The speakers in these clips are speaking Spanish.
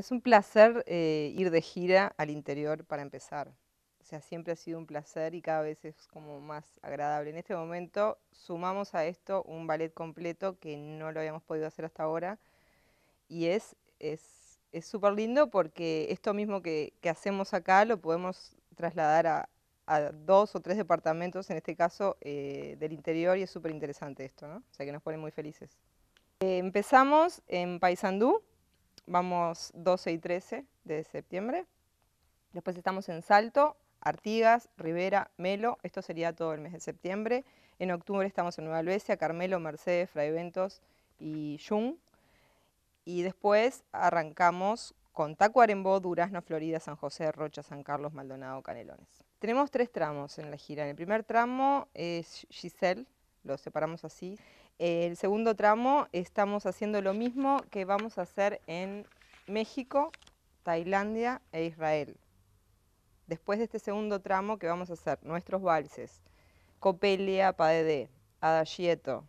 Es un placer eh, ir de gira al interior para empezar. O sea, siempre ha sido un placer y cada vez es como más agradable. En este momento sumamos a esto un ballet completo que no lo habíamos podido hacer hasta ahora y es es súper lindo porque esto mismo que, que, hacemos acá lo podemos trasladar a, a, dos o tres departamentos, en este caso eh, del interior, y es súper interesante esto, ¿no? O sea que nos ponen muy felices. Eh, empezamos en Paysandú, vamos 12 y 13 de septiembre. Después estamos en Salto, Artigas, Rivera, Melo, esto sería todo el mes de septiembre. En octubre estamos en Nueva Albesia, Carmelo, Mercedes, Ventos y Jung. Y después arrancamos con Tacuarembó, Durazno, Florida, San José, Rocha, San Carlos, Maldonado, Canelones. Tenemos tres tramos en la gira. En el primer tramo es Giselle, lo separamos así. El segundo tramo estamos haciendo lo mismo que vamos a hacer en México, Tailandia e Israel. Después de este segundo tramo que vamos a hacer nuestros valses, Copelia Padedé, Adagieto,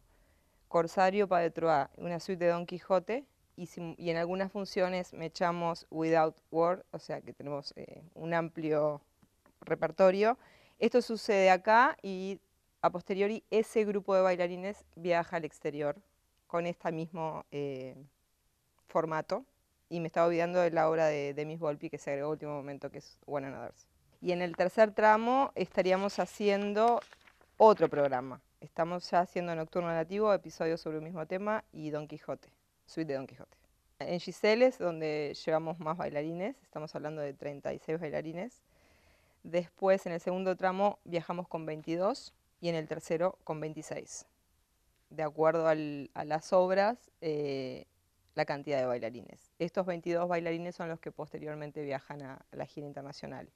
Corsario para una suite de Don Quijote y, en algunas funciones me echamos Without Word, o sea que tenemos eh, un amplio repertorio. Esto sucede acá y a posteriori, ese grupo de bailarines viaja al exterior con este mismo eh, formato. Y me estaba olvidando de la obra de, Miss Volpi que se agregó último momento, que es One Another's. Y en el tercer tramo estaríamos haciendo otro programa. Estamos ya haciendo Nocturno Nativo, episodios sobre un mismo tema, y Don Quijote, suite de Don Quijote. En Giselles donde llevamos más bailarines, estamos hablando de 36 bailarines. Después, en el segundo tramo, viajamos con 22 y en el tercero con 26, de acuerdo a las obras, eh, la cantidad de bailarines. Estos 22 bailarines son los que posteriormente viajan a la gira internacional.